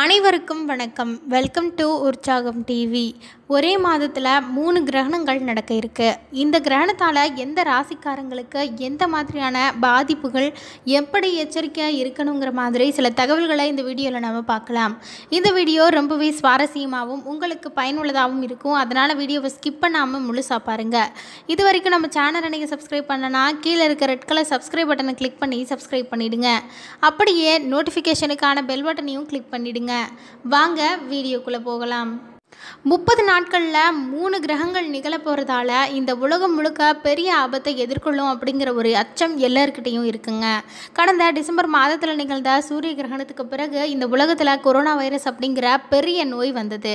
அனைவருக்கும் வணக்கம் welcome to உற்சாகம் டிவி ஒரே மாதத்தில் மூணு கிரகணங்கள் நடக்க இருக்கு இந்த கிரகணத்தால் எந்த ராசிக்காரங்களுக்கு எந்த மாதிரியான பாதிப்புகள் எப்படி எச்சரிக்கையாக இருக்கணுங்கிற மாதிரி சில தகவல்களை இந்த வீடியோவில் நம்ம பார்க்கலாம் இந்த வீடியோ ரொம்பவே சுவாரஸ்யமாகவும் உங்களுக்கு பயனுள்ளதாகவும் இருக்கும் அதனால் வீடியோவை ஸ்கிப் பண்ணாமல் முழுசாக பாருங்கள் இது வரைக்கும் நம்ம சேனலை நீங்கள் சப்ஸ்கிரைப் பண்ணனா கீழே இருக்க ரெட் கலர் சப்ஸ்கிரைப் பட்டனை கிளிக் பண்ணி சப்ஸ்கிரைப் பண்ணிவிடுங்க அப்படியே நோட்டிஃபிகேஷனுக்கான பெல் பட்டனையும் கிளிக் பண்ணிவிடுங்க வாங்க வீடியோக்குள்ளே போகலாம் முப்பது நாட்களில் மூணு கிரகங்கள் நிகழ போகிறதால இந்த உலகம் முழுக்க பெரிய ஆபத்தை எதிர்கொள்ளும் அப்படிங்கிற ஒரு அச்சம் எல்லோருக்கிட்டையும் இருக்குங்க கடந்த டிசம்பர் மாதத்தில் நிகழ்ந்த சூரிய கிரகணத்துக்கு பிறகு இந்த உலகத்தில் கொரோனா வைரஸ் அப்படிங்கிற பெரிய நோய் வந்தது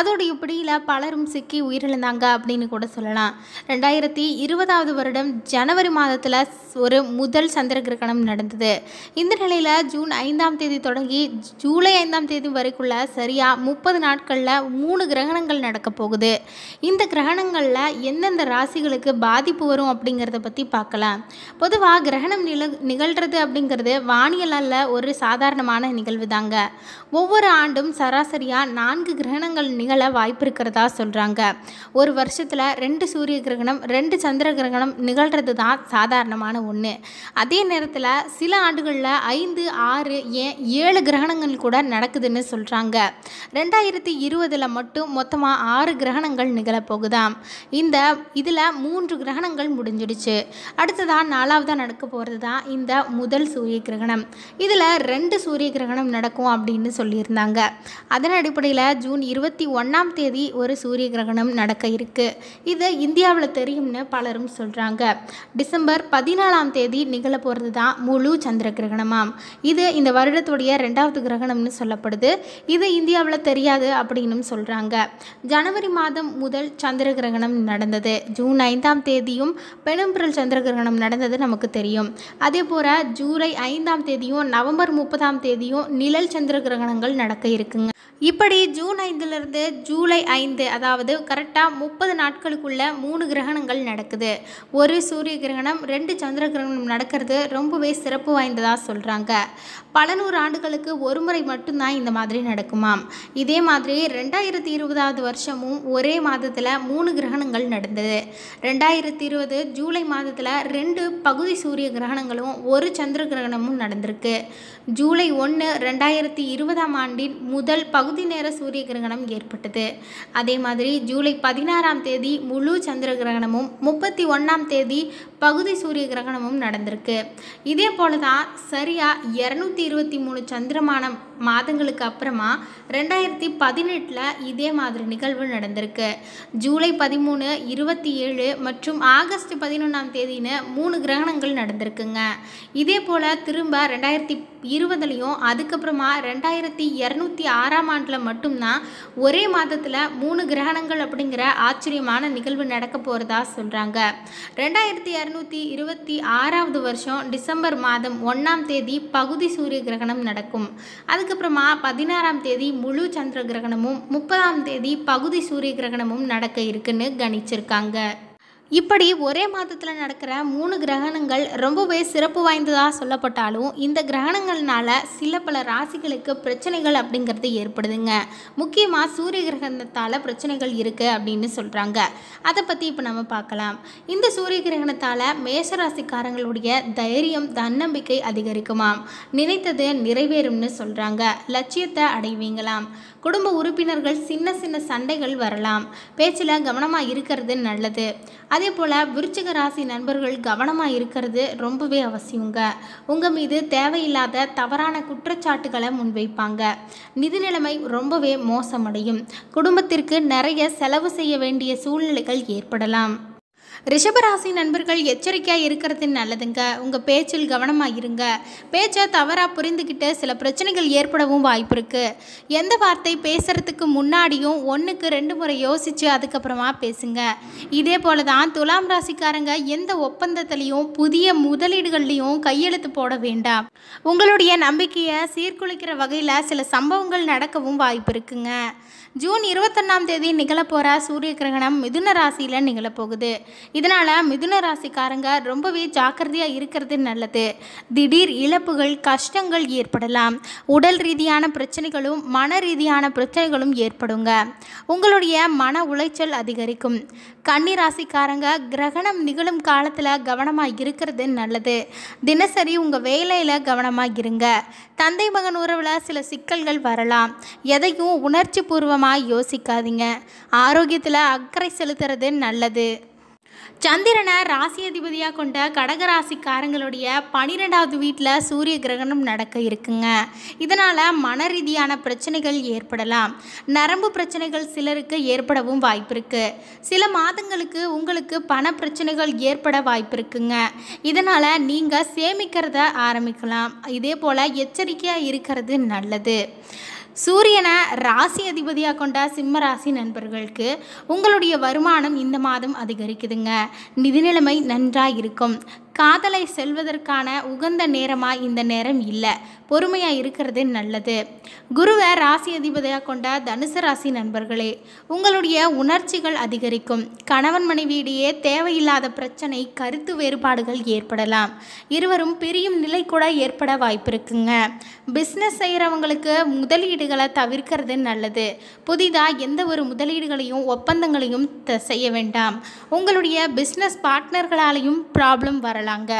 அதோடைய பிடியில் பலரும் சிக்கி உயிரிழந்தாங்க அப்படின்னு கூட சொல்லலாம் ரெண்டாயிரத்தி இருபதாவது வருடம் ஜனவரி மாதத்தில் ஒரு முதல் சந்திர கிரகணம் நடந்தது இந்த நிலையில் ஜூன் ஐந்தாம் தேதி தொடங்கி ஜூலை ஐந்தாம் தேதி வரைக்குள்ள சரியாக முப்பது நாட்களில் மூணு கிரகணங்கள் நடக்க போகுது இந்த கிரகணங்களில் எந்தெந்த ராசிகளுக்கு பாதிப்பு வரும் அப்படிங்கிறத பற்றி பார்க்கலாம் பொதுவாக கிரகணம் நில நிகழ்கிறது அப்படிங்கிறது வானியலால் ஒரு சாதாரணமான நிகழ்வு தாங்க ஒவ்வொரு ஆண்டும் சராசரியாக நான்கு கிரகணங்கள் நிகழ வாய்ப்பு இருக்கிறதா சொல்கிறாங்க ஒரு வருஷத்தில் ரெண்டு சூரிய கிரகணம் ரெண்டு சந்திர கிரகணம் நிகழ்கிறது தான் சாதாரணமான ஒன்று அதே நேரத்தில் சில ஆண்டுகளில் ஐந்து ஆறு ஏன் ஏழு கிரகணங்கள் கூட நடக்குதுன்னு சொல்கிறாங்க ரெண்டாயிரத்தி இருபதில் மட்டும் மட்டும் மொத்தமாக ஆறு கிரகணங்கள் நிகழப்போகுதாம் இந்த இதில் மூன்று கிரகணங்கள் முடிஞ்சிடுச்சு அடுத்ததாக நாலாவதாக நடக்க போகிறது தான் இந்த முதல் சூரிய கிரகணம் இதில் ரெண்டு சூரிய கிரகணம் நடக்கும் அப்படின்னு சொல்லியிருந்தாங்க அதன் அடிப்படையில் ஜூன் இருபத்தி ஒன்றாம் தேதி ஒரு சூரிய கிரகணம் நடக்க இருக்குது இது இந்தியாவில் தெரியும்னு பலரும் சொல்கிறாங்க டிசம்பர் பதினாலாம் தேதி நிகழ போகிறது தான் முழு சந்திர கிரகணமாம் இது இந்த வருடத்துடைய ரெண்டாவது கிரகணம்னு சொல்லப்படுது இது இந்தியாவில் தெரியாது அப்படின்னு சொல்கிறாங்க சொல்கிறாங்க ஜனவரி மாதம் முதல் சந்திர கிரகணம் நடந்தது ஜூன் ஐந்தாம் தேதியும் பெனம்பிரல் சந்திர கிரகணம் நடந்தது நமக்கு தெரியும் அதே போல் ஜூலை ஐந்தாம் தேதியும் நவம்பர் முப்பதாம் தேதியும் நிழல் சந்திர கிரகணங்கள் நடக்க இருக்குங்க இப்படி ஜூன் ஐந்துலேருந்து ஜூலை ஐந்து அதாவது கரெக்டாக முப்பது நாட்களுக்குள்ள மூணு கிரகணங்கள் நடக்குது ஒரு சூரிய கிரகணம் ரெண்டு சந்திர கிரகணம் நடக்கிறது ரொம்பவே சிறப்பு வாய்ந்ததாக சொல்கிறாங்க பல நூறு ஆண்டுகளுக்கு ஒரு முறை மட்டும்தான் இந்த மாதிரி நடக்குமாம் இதே மாதிரி ரெண்டாயிரத்தி இருபதாவது வருஷமும் ஒரே மாதத்தில் மூணு கிரகணங்கள் நடந்தது ரெண்டாயிரத்தி இருபது ஜூலை மாதத்தில் ரெண்டு பகுதி சூரிய கிரகணங்களும் ஒரு சந்திர கிரகணமும் நடந்திருக்கு ஜூலை ஒன்று ரெண்டாயிரத்தி இருபதாம் ஆண்டின் முதல் பகுதி நேர சூரிய கிரகணம் ஏற்பட்டது அதே மாதிரி ஜூலை பதினாறாம் தேதி முழு சந்திர கிரகணமும் முப்பத்தி ஒன்றாம் தேதி பகுதி சூரிய கிரகணமும் நடந்திருக்கு இதே போல தான் சரியாக இரநூத்தி இருபத்தி மூணு சந்திரமானம் மாதங்களுக்கு அப்புறமா ரெண்டாயிரத்தி பதினெட்டில் இதே மாதிரி நிகழ்வு நடந்திருக்கு ஜூலை பதிமூணு இருபத்தி ஏழு மற்றும் ஆகஸ்ட் பதினொன்றாம் தேதின்னு மூணு கிரகணங்கள் நடந்திருக்குங்க இதே போல் திரும்ப ரெண்டாயிரத்தி இருபதுலையும் அதுக்கப்புறமா ரெண்டாயிரத்தி இரநூத்தி ஆறாம் ஆண்டில் மட்டும்தான் ஒரே மாதத்தில் மூணு கிரகணங்கள் அப்படிங்கிற ஆச்சரியமான நிகழ்வு நடக்க போகிறதா சொல்கிறாங்க ரெண்டாயிரத்தி இரநூத்தி இருபத்தி ஆறாவது வருஷம் டிசம்பர் மாதம் ஒன்றாம் தேதி பகுதி சூரிய கிரகணம் நடக்கும் அதுக்கப்புறமா பதினாறாம் தேதி முழு சந்திர கிரகணமும் முப்பதாம் தேதி பகுதி சூரிய கிரகணமும் நடக்க இருக்குன்னு கணிச்சிருக்காங்க இப்படி ஒரே மாதத்தில் நடக்கிற மூணு கிரகணங்கள் ரொம்பவே சிறப்பு வாய்ந்ததாக சொல்லப்பட்டாலும் இந்த கிரகணங்கள்னால சில பல ராசிகளுக்கு பிரச்சனைகள் அப்படிங்கிறது ஏற்படுதுங்க முக்கியமாக சூரிய கிரகணத்தால் பிரச்சனைகள் இருக்குது அப்படின்னு சொல்கிறாங்க அதை பற்றி இப்போ நம்ம பார்க்கலாம் இந்த சூரிய கிரகணத்தால் மேஷராசிக்காரங்களுடைய தைரியம் தன்னம்பிக்கை அதிகரிக்குமாம் நினைத்தது நிறைவேறும்னு சொல்கிறாங்க லட்சியத்தை அடைவீங்களாம் குடும்ப உறுப்பினர்கள் சின்ன சின்ன சண்டைகள் வரலாம் பேச்சில் கவனமாக இருக்கிறது நல்லது அதே போல் விருச்சிக ராசி நண்பர்கள் கவனமாக இருக்கிறது ரொம்பவே அவசியங்க உங்கள் மீது தேவையில்லாத தவறான குற்றச்சாட்டுகளை முன்வைப்பாங்க நிதி நிலைமை ரொம்பவே மோசமடையும் குடும்பத்திற்கு நிறைய செலவு செய்ய வேண்டிய சூழ்நிலைகள் ஏற்படலாம் ரிஷபராசி நண்பர்கள் எச்சரிக்கையாக இருக்கிறது நல்லதுங்க உங்கள் பேச்சில் கவனமாக இருங்க பேச்சை தவறாக புரிந்துக்கிட்டு சில பிரச்சனைகள் ஏற்படவும் வாய்ப்பு இருக்குது எந்த வார்த்தை பேசுகிறதுக்கு முன்னாடியும் ஒன்றுக்கு ரெண்டு முறை யோசித்து அதுக்கப்புறமா பேசுங்க இதே போல் தான் துலாம் ராசிக்காரங்க எந்த ஒப்பந்தத்துலேயும் புதிய முதலீடுகள்லேயும் கையெழுத்து போட வேண்டாம் உங்களுடைய நம்பிக்கையை சீர்குலைக்கிற வகையில் சில சம்பவங்கள் நடக்கவும் வாய்ப்பு இருக்குங்க ஜூன் இருபத்தொன்னாம் தேதி நிகழப்போகிற சூரிய கிரகணம் மிதுன ராசியில் நிகழப்போகுது இதனால் மிதுன ராசிக்காரங்க ரொம்பவே ஜாக்கிரதையாக இருக்கிறது நல்லது திடீர் இழப்புகள் கஷ்டங்கள் ஏற்படலாம் உடல் ரீதியான பிரச்சனைகளும் மன ரீதியான பிரச்சனைகளும் ஏற்படுங்க உங்களுடைய மன உளைச்சல் அதிகரிக்கும் கன்னி ராசிக்காரங்க கிரகணம் நிகழும் காலத்தில் கவனமாக இருக்கிறது நல்லது தினசரி உங்கள் வேலையில் கவனமாக இருங்க தந்தை மகன் உறவில் சில சிக்கல்கள் வரலாம் எதையும் உணர்ச்சி பூர்வம் குழப்பமாக யோசிக்காதீங்க ஆரோக்கியத்தில் அக்கறை செலுத்துறது நல்லது சந்திரனை ராசி அதிபதியாக கொண்ட கடகராசிக்காரங்களுடைய பனிரெண்டாவது வீட்டில் சூரிய கிரகணம் நடக்க இருக்குங்க இதனால் மன ரீதியான பிரச்சனைகள் ஏற்படலாம் நரம்பு பிரச்சனைகள் சிலருக்கு ஏற்படவும் வாய்ப்பு இருக்குது சில மாதங்களுக்கு உங்களுக்கு பண பிரச்சனைகள் ஏற்பட வாய்ப்பு இருக்குங்க இதனால் நீங்கள் சேமிக்கிறத ஆரம்பிக்கலாம் இதே போல் எச்சரிக்கையாக இருக்கிறது நல்லது சூரியனை ராசி அதிபதியாக கொண்ட சிம்ம ராசி நண்பர்களுக்கு உங்களுடைய வருமானம் இந்த மாதம் அதிகரிக்குதுங்க நிதிநிலைமை நன்றாக இருக்கும் காதலை செல்வதற்கான உகந்த நேரமாக இந்த நேரம் இல்லை பொறுமையாக இருக்கிறது நல்லது குருவை ராசி அதிபதியாக கொண்ட தனுசு ராசி நண்பர்களே உங்களுடைய உணர்ச்சிகள் அதிகரிக்கும் கணவன் மனைவியிடையே தேவையில்லாத பிரச்சனை கருத்து வேறுபாடுகள் ஏற்படலாம் இருவரும் பிரியும் நிலை கூட ஏற்பட வாய்ப்பிருக்குங்க பிஸ்னஸ் செய்கிறவங்களுக்கு முதலீடுகளை தவிர்க்கிறது நல்லது புதிதாக எந்த ஒரு முதலீடுகளையும் ஒப்பந்தங்களையும் செய்ய வேண்டாம் உங்களுடைய பிஸ்னஸ் பார்ட்னர்களாலையும் ப்ராப்ளம் வரலாம் சொல்கிறாங்க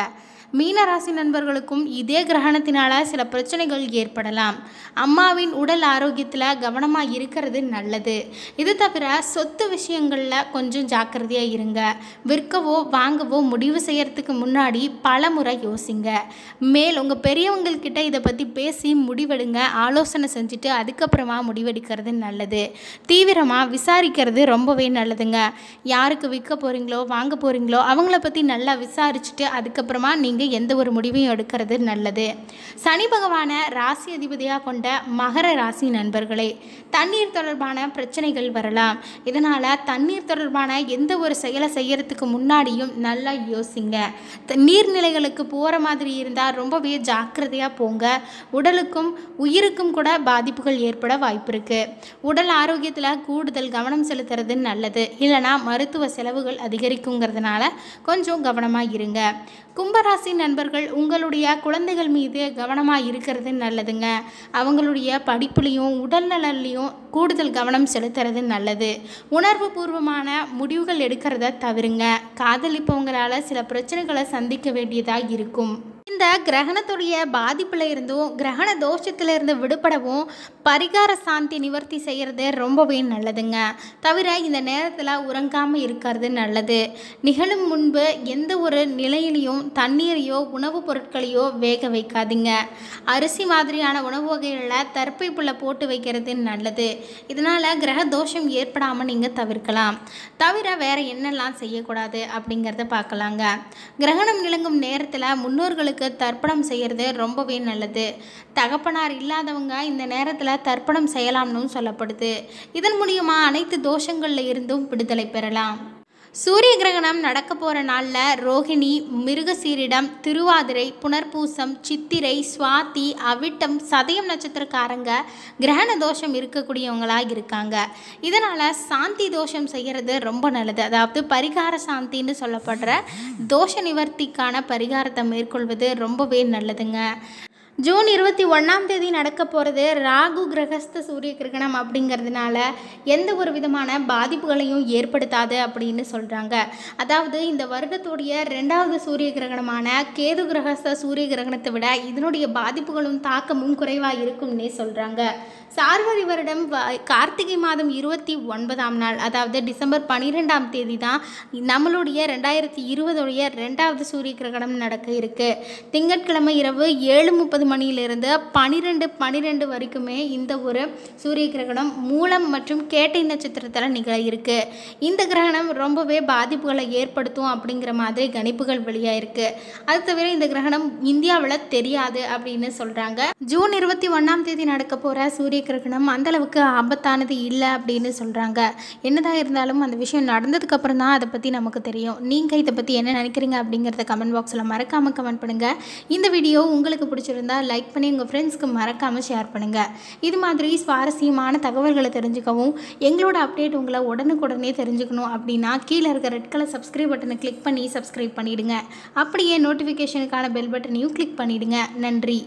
மீனராசி நண்பர்களுக்கும் இதே கிரகணத்தினால் சில பிரச்சனைகள் ஏற்படலாம் அம்மாவின் உடல் ஆரோக்கியத்தில் கவனமாக இருக்கிறது நல்லது இது தவிர சொத்து விஷயங்களில் கொஞ்சம் ஜாக்கிரதையாக இருங்க விற்கவோ வாங்கவோ முடிவு செய்கிறதுக்கு முன்னாடி பல முறை யோசிங்க மேல் உங்கள் பெரியவங்கள்கிட்ட இதை பற்றி பேசி முடிவெடுங்க ஆலோசனை செஞ்சுட்டு அதுக்கப்புறமா முடிவெடுக்கிறது நல்லது தீவிரமாக விசாரிக்கிறது ரொம்பவே நல்லதுங்க யாருக்கு விற்க போகிறீங்களோ வாங்க போகிறீங்களோ அவங்கள பற்றி நல்லா விசாரிச்சுட்டு அதுக்கப்புறமா நீங்கள் இங்கு எந்த ஒரு முடிவையும் எடுக்கிறது நல்லது சனி பகவானை ராசி அதிபதியாக கொண்ட மகர ராசி நண்பர்களே தண்ணீர் தொடர்பான பிரச்சனைகள் வரலாம் இதனால் தண்ணீர் தொடர்பான எந்த ஒரு செயலை செய்கிறதுக்கு முன்னாடியும் நல்லா யோசிங்க நீர்நிலைகளுக்கு போகிற மாதிரி இருந்தால் ரொம்பவே ஜாக்கிரதையாக போங்க உடலுக்கும் உயிருக்கும் கூட பாதிப்புகள் ஏற்பட வாய்ப்பு இருக்குது உடல் ஆரோக்கியத்தில் கூடுதல் கவனம் செலுத்துறது நல்லது இல்லைனா மருத்துவ செலவுகள் அதிகரிக்குங்கிறதுனால கொஞ்சம் கவனமாக இருங்க கும்பராசி நண்பர்கள் உங்களுடைய குழந்தைகள் மீது கவனமாக இருக்கிறது நல்லதுங்க அவங்களுடைய படிப்புலேயும் உடல் கூடுதல் கவனம் செலுத்துறது நல்லது உணர்வு பூர்வமான முடிவுகள் எடுக்கிறத தவிருங்க காதலிப்பவங்களால் சில பிரச்சனைகளை சந்திக்க வேண்டியதாக இருக்கும் இந்த கிரகணத்துடைய பாதிப்பில் இருந்தும் கிரகண தோஷத்தில் இருந்து விடுபடவும் பரிகார சாந்தி நிவர்த்தி செய்கிறது ரொம்பவே நல்லதுங்க தவிர இந்த நேரத்தில் உறங்காமல் இருக்கிறது நல்லது நிகழும் முன்பு எந்த ஒரு நிலையிலையும் தண்ணீரையோ உணவுப் பொருட்களையோ வேக வைக்காதுங்க அரிசி மாதிரியான உணவு வகைகளில் தற்பை புள்ள போட்டு வைக்கிறது நல்லது இதனால் கிரக தோஷம் ஏற்படாமல் நீங்கள் தவிர்க்கலாம் தவிர வேறு என்னெல்லாம் செய்யக்கூடாது அப்படிங்கிறத பார்க்கலாங்க கிரகணம் நிலங்கும் நேரத்தில் முன்னோர்களுக்கு பெண்களுக்கு தர்ப்பணம் செய்கிறது ரொம்பவே நல்லது தகப்பனார் இல்லாதவங்க இந்த நேரத்தில் தர்ப்பணம் செய்யலாம்னு சொல்லப்படுது இதன் மூலியமாக அனைத்து தோஷங்களில் இருந்தும் விடுதலை பெறலாம் சூரிய கிரகணம் நடக்க போகிற நாளில் ரோஹிணி மிருகசீரிடம் திருவாதிரை புனர்பூசம் சித்திரை சுவாதி அவிட்டம் சதயம் நட்சத்திரக்காரங்க கிரகண தோஷம் இருக்கக்கூடியவங்களாக இருக்காங்க இதனால் சாந்தி தோஷம் செய்கிறது ரொம்ப நல்லது அதாவது பரிகார சாந்தின்னு சொல்லப்படுற தோஷ நிவர்த்திக்கான பரிகாரத்தை மேற்கொள்வது ரொம்பவே நல்லதுங்க ஜூன் இருபத்தி ஒன்றாம் தேதி நடக்க போகிறது ராகு கிரகஸ்த சூரிய கிரகணம் அப்படிங்கிறதுனால எந்த ஒரு விதமான பாதிப்புகளையும் ஏற்படுத்தாது அப்படின்னு சொல்கிறாங்க அதாவது இந்த வருடத்துடைய ரெண்டாவது சூரிய கிரகணமான கேது கிரகஸ்த சூரிய கிரகணத்தை விட இதனுடைய பாதிப்புகளும் தாக்கமும் குறைவாக இருக்கும்னே சொல்கிறாங்க சார்வரி வருடம் கார்த்திகை மாதம் இருபத்தி ஒன்பதாம் நாள் அதாவது டிசம்பர் பன்னிரெண்டாம் தேதி தான் நம்மளுடைய ரெண்டாயிரத்தி இருபதுடைய ரெண்டாவது சூரிய கிரகணம் நடக்க இருக்குது திங்கட்கிழமை இரவு ஏழு முப்பது மணியிலிருந்து பனிரெண்டு பனிரெண்டு வரைக்குமே இந்த ஒரு சூரிய கிரகணம் மூலம் மற்றும் கேட்டை நட்சத்திரத்தில் நிகழ இருக்கு இந்த கிரகணம் ரொம்பவே பாதிப்புகளை ஏற்படுத்தும் அப்படிங்கிற மாதிரி கணிப்புகள் வெளியாக இருக்குது அது தவிர இந்த கிரகணம் இந்தியாவில் தெரியாது அப்படின்னு சொல்கிறாங்க ஜூன் இருபத்தி ஒன்றாம் தேதி நடக்க போகிற சூரிய கிரகணம் அந்தளவுக்கு ஆபத்தானது இல்லை அப்படின்னு சொல்கிறாங்க என்னதான் இருந்தாலும் அந்த விஷயம் நடந்ததுக்கப்புறம் தான் அதை பற்றி நமக்கு தெரியும் நீங்கள் இதை பற்றி என்ன நினைக்கிறீங்க அப்படிங்கிறத கமெண்ட் பாக்ஸில் மறக்காமல் கமெண்ட் பண்ணுங்கள் இந்த வீடியோ உங்களுக்கு பிடிச்சிருந்தா பிடிச்சிருந்தா லைக் பண்ணி உங்கள் ஃப்ரெண்ட்ஸ்க்கு மறக்காமல் ஷேர் பண்ணுங்கள் இது மாதிரி சுவாரஸ்யமான தகவல்களை தெரிஞ்சுக்கவும் எங்களோட அப்டேட் உங்களை உடனுக்குடனே தெரிஞ்சுக்கணும் அப்படின்னா கீழே இருக்க ரெட் கலர் சப்ஸ்கிரைப் பட்டனை கிளிக் பண்ணி சப்ஸ்கிரைப் பண்ணிவிடுங்க அப்படியே நோட்டிஃபிகேஷனுக்கான பெல் பட்டனையும் கிளிக் பண்ணிவிடுங்க நன்றி